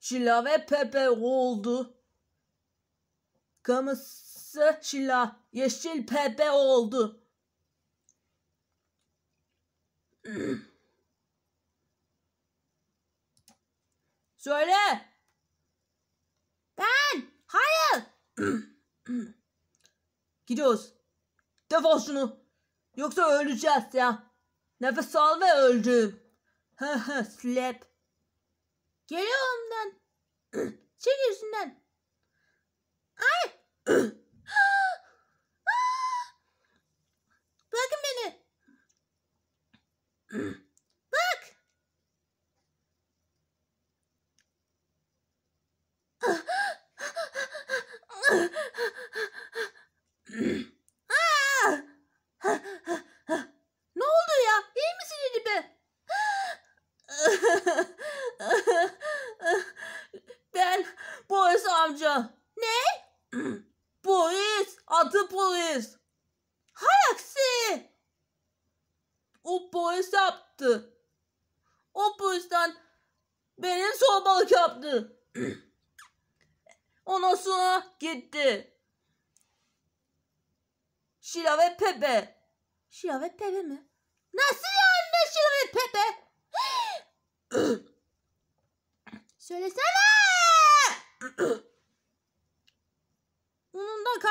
Şila ve Pepe oldu. Kamısı şila, yeşil Pepe oldu. Söyle. Ben. Hayır. Gidiyoruz. Defol şunu. Yoksa öleceğiz ya. Nefes al ve öldüm. Slap. Geliyor ondan. Çek yüzünden. Ay. Bırakın beni. Bak. Ahem. Altı polis. Hay aksi. O polis yaptı. O polisten benim sobalık yaptı. ona sonra gitti. Şila ve Pepe. Şila ve Pepe mi? Nasıl yani Şila ve Pepe? Söylesene.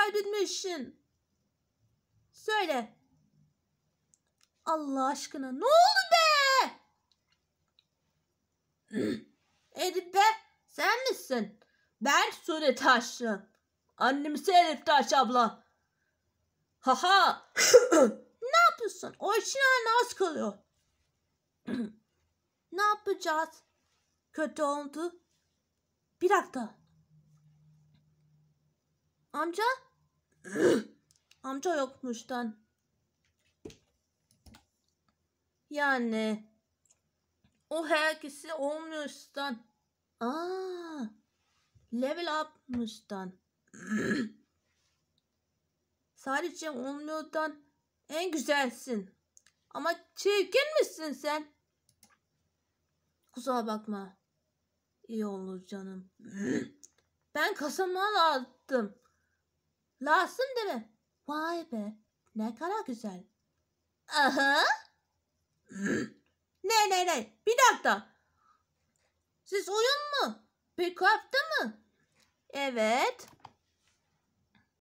kaybetmişsin. Söyle. Allah aşkına ne oldu be? Edip be sen misin? Ben Sure Taşlı. Annemiz Elif Taş abla. Haha. ne yapıyorsun? O Orijinal az kalıyor. ne yapacağız? Kötü oldu. Bir dakika. Amca? Amca yokmuştan. Yani o herkesi olmuyorstan, Aa, level upmıştan. Sadece olmuyordan en güzelsin. Ama çirkin misin sen? Kusura bakma. İyi olur canım. ben kasama attım. Lazım değil mi? Vay be ne kadar güzel. Aha. ne ne ne bir dakika. Siz oyun mu? Pick up'ta mı? Evet.